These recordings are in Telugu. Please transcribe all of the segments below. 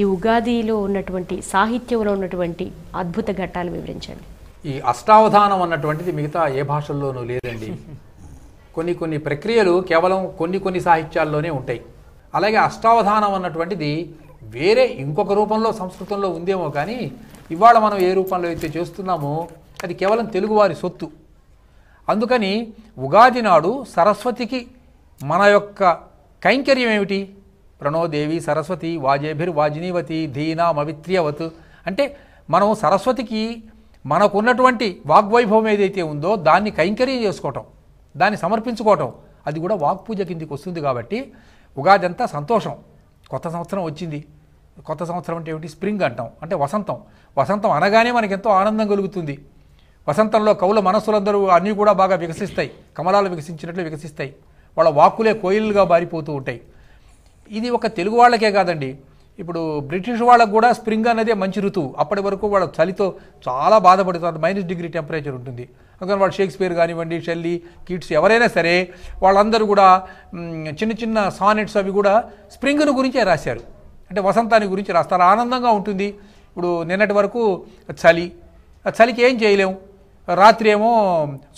ఈ ఉగాదిలో ఉన్నటువంటి సాహిత్యంలో ఉన్నటువంటి అద్భుత ఘట్టాలు వివరించండి ఈ అష్టావధానం అన్నటువంటిది మిగతా ఏ భాషల్లోనూ లేదండి కొన్ని కొన్ని ప్రక్రియలు కేవలం కొన్ని కొన్ని సాహిత్యాల్లోనే ఉంటాయి అలాగే అష్టావధానం అన్నటువంటిది వేరే ఇంకొక రూపంలో సంస్కృతంలో ఉందేమో కానీ ఇవాళ మనం ఏ రూపంలో అయితే చేస్తున్నామో అది కేవలం తెలుగువారి సొత్తు అందుకని ఉగాది నాడు సరస్వతికి మన యొక్క కైంకర్యం ఏమిటి ప్రణోదేవి సరస్వతి దీనా ధీనామవిత్ర్యవత్ అంటే మనం సరస్వతికి మనకున్నటువంటి వాగ్వైభవం ఏదైతే ఉందో దాన్ని కైంకర్యం చేసుకోవటం దాన్ని సమర్పించుకోవటం అది కూడా వాగ్పూజ కిందికి వస్తుంది కాబట్టి ఉగాది అంతా సంతోషం కొత్త సంవత్సరం వచ్చింది కొత్త సంవత్సరం అంటే ఏమిటి స్ప్రింగ్ అంటాం అంటే వసంతం వసంతం అనగానే ఎంతో ఆనందం కలుగుతుంది వసంతంలో కవుల మనస్సులందరూ అన్నీ కూడా బాగా వికసిస్తాయి కమలాలు వికసించినట్లు వికసిస్తాయి వాళ్ళ వాక్కులే కోయిలుగా బారిపోతూ ఉంటాయి ఇది ఒక తెలుగు వాళ్ళకే కాదండి ఇప్పుడు బ్రిటిష్ వాళ్ళకు కూడా స్ప్రింగ్ అనేది మంచి ఋతువు అప్పటి వరకు వాళ్ళ చలితో చాలా బాధపడుతారు మైనస్ డిగ్రీ టెంపరేచర్ ఉంటుంది అందుకని వాళ్ళు షేక్స్పియర్ కానివ్వండి షెల్లీ కిడ్స్ ఎవరైనా సరే వాళ్ళందరూ కూడా చిన్న చిన్న సానెట్స్ అవి కూడా స్ప్రింగ్ను గురించే రాశారు అంటే వసంతాన్ని గురించి రాస్తారు ఆనందంగా ఉంటుంది ఇప్పుడు నిన్నటి వరకు చలి చలికి ఏం చేయలేము రాత్రి ఏమో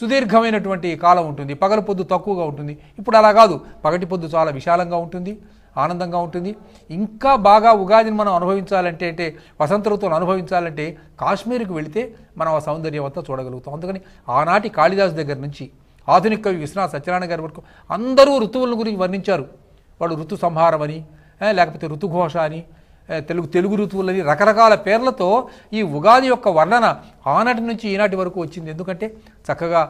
సుదీర్ఘమైనటువంటి కాలం ఉంటుంది పగల పొద్దు తక్కువగా ఉంటుంది ఇప్పుడు అలా కాదు పగటి పొద్దు చాలా విశాలంగా ఉంటుంది ఆనందంగా ఉంటుంది ఇంకా బాగా ఉగాదిని మనం అనుభవించాలంటే అంటే వసంత ఋతువును అనుభవించాలంటే కాశ్మీర్కి వెళితే మనం ఆ సౌందర్యం అంతా చూడగలుగుతాం అందుకని ఆనాటి కాళిదాస్ దగ్గర నుంచి ఆధునిక కవి విశ్వనాథ్ సత్యనారాయణ గారి వరకు అందరూ ఋతువుల గురించి వర్ణించారు వాళ్ళు ఋతు సంహారం అని లేకపోతే ఋతుఘోష అని తెలుగు తెలుగు ఋతువులని రకరకాల పేర్లతో ఈ ఉగాది యొక్క వర్ణన ఆనాటి నుంచి ఈనాటి వరకు వచ్చింది ఎందుకంటే చక్కగా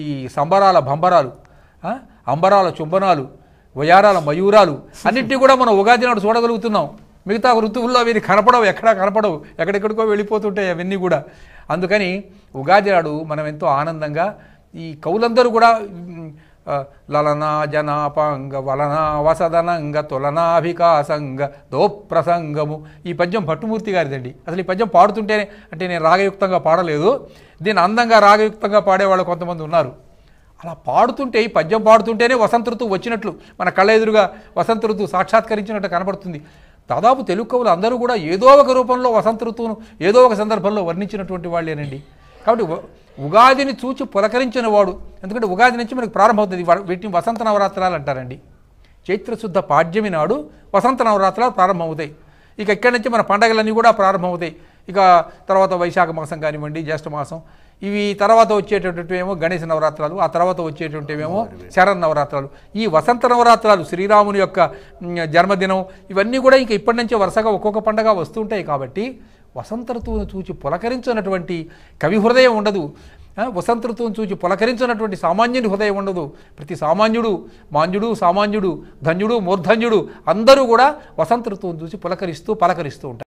ఈ సంబరాల బంబరాలు అంబరాల చుంబనాలు వయారాలు మయూరాలు అన్నింటినీ కూడా మనం ఉగాది నాడు చూడగలుగుతున్నాం మిగతా ఋతువుల్లో అవి కనపడవు ఎక్కడా కనపడవు ఎక్కడెక్కడికో వెళ్ళిపోతుంటాయి అవన్నీ కూడా అందుకని ఉగాది నాడు మనం ఎంతో ఆనందంగా ఈ కవులందరూ కూడా లలనా జనాపాంగ వలనా వసదనంగ తులనాభికాసంగ దోప్రసంగము ఈ పద్యం భట్టుమూర్తి గారిదండి అసలు ఈ పద్యం పాడుతుంటేనే అంటే నేను రాగయుక్తంగా పాడలేదు దీన్ని అందంగా రాగయుక్తంగా పాడేవాళ్ళు కొంతమంది ఉన్నారు అలా పాడుతుంటే ఈ పద్యం పాడుతుంటేనే వసంత ఋతువు వచ్చినట్లు మన కళ్ళ ఎదురుగా వసంత ఋతువు సాక్షాత్కరించినట్టు కనబడుతుంది దాదాపు తెలుగు కవులు అందరూ కూడా ఏదో ఒక రూపంలో వసంత ఋతువును ఏదో ఒక సందర్భంలో వర్ణించినటువంటి వాళ్ళేనండి కాబట్టి ఉగాదిని చూచి పులకరించిన వాడు ఎందుకంటే ఉగాది నుంచి మనకు ప్రారంభమవుతుంది వీటిని వసంత నవరాత్రాలు అంటారండి చైత్రశుద్ధ పాడ్యమి నాడు వసంత నవరాత్రాలు ప్రారంభమవుతాయి ఇక ఇక్కడి నుంచి మన పండగలన్నీ కూడా ప్రారంభమవుతాయి ఇక తర్వాత వైశాఖ మాసం కానివ్వండి జ్యేష్ఠ మాసం ఇవి తర్వాత వచ్చేటటువంటి ఏమో గణేష నవరాత్రాలు ఆ తర్వాత వచ్చేటువంటి ఏమో శరణ నవరాత్రాలు ఈ వసంత నవరాత్రాలు శ్రీరాముని యొక్క జన్మదినం ఇవన్నీ కూడా ఇంకా ఇప్పటి నుంచే వరుసగా ఒక్కొక్క పండగ వస్తుంటాయి కాబట్టి వసంత ఋతువును చూచి పులకరించినటువంటి కవి హృదయం ఉండదు వసంత ఋతువును చూచి పులకరించినటువంటి సామాన్యుని హృదయం ఉండదు ప్రతి సామాన్యుడు మాన్యుడు సామాన్యుడు ధన్యుడు మూర్ధన్యుడు అందరూ కూడా వసంత ఋతువును చూసి పులకరిస్తూ పలకరిస్తూ ఉంటారు